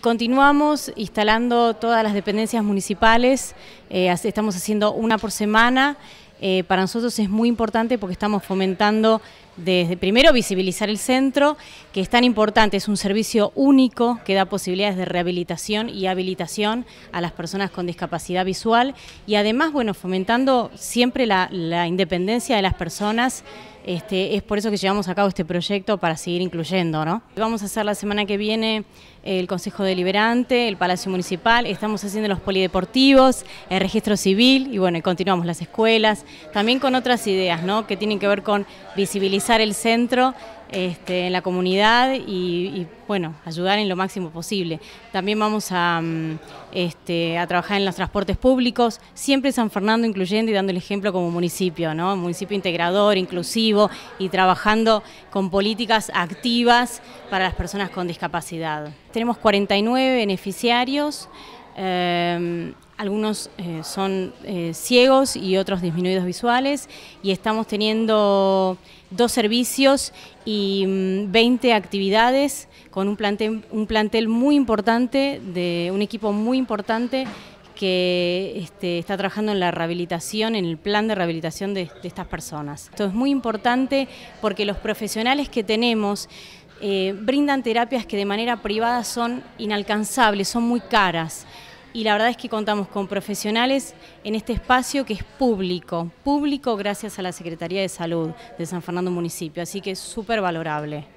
Continuamos instalando todas las dependencias municipales, eh, estamos haciendo una por semana. Eh, para nosotros es muy importante porque estamos fomentando desde primero visibilizar el centro, que es tan importante, es un servicio único que da posibilidades de rehabilitación y habilitación a las personas con discapacidad visual y además, bueno, fomentando siempre la independencia de las personas este, es por eso que llevamos a cabo este proyecto para seguir incluyendo. ¿no? Vamos a hacer la semana que viene el Consejo Deliberante, el Palacio Municipal, estamos haciendo los polideportivos, el registro civil y bueno, continuamos las escuelas, también con otras ideas que tienen que ver con visibilizar el centro este, en la comunidad y, bueno, ayudar en lo máximo posible. También vamos a, mm, este, a trabajar en los transportes públicos, siempre San Fernando incluyendo y dando el ejemplo como municipio, ¿no? municipio integrador, inclusivo y trabajando con políticas activas para las personas con discapacidad. Tenemos 49 beneficiarios. Em, algunos eh, son eh, ciegos y otros disminuidos visuales y estamos teniendo dos servicios y 20 mm, actividades con un plantel, un plantel muy importante, de un equipo muy importante que este, está trabajando en la rehabilitación, en el plan de rehabilitación de, estas personas. Esto es muy importante porque los profesionales que tenemos eh, brindan terapias que de manera privada son inalcanzables, son muy caras y la verdad es que contamos con profesionales en este espacio que es público, público gracias a la Secretaría de Salud de San Fernando Municipio, así que es súper valorable.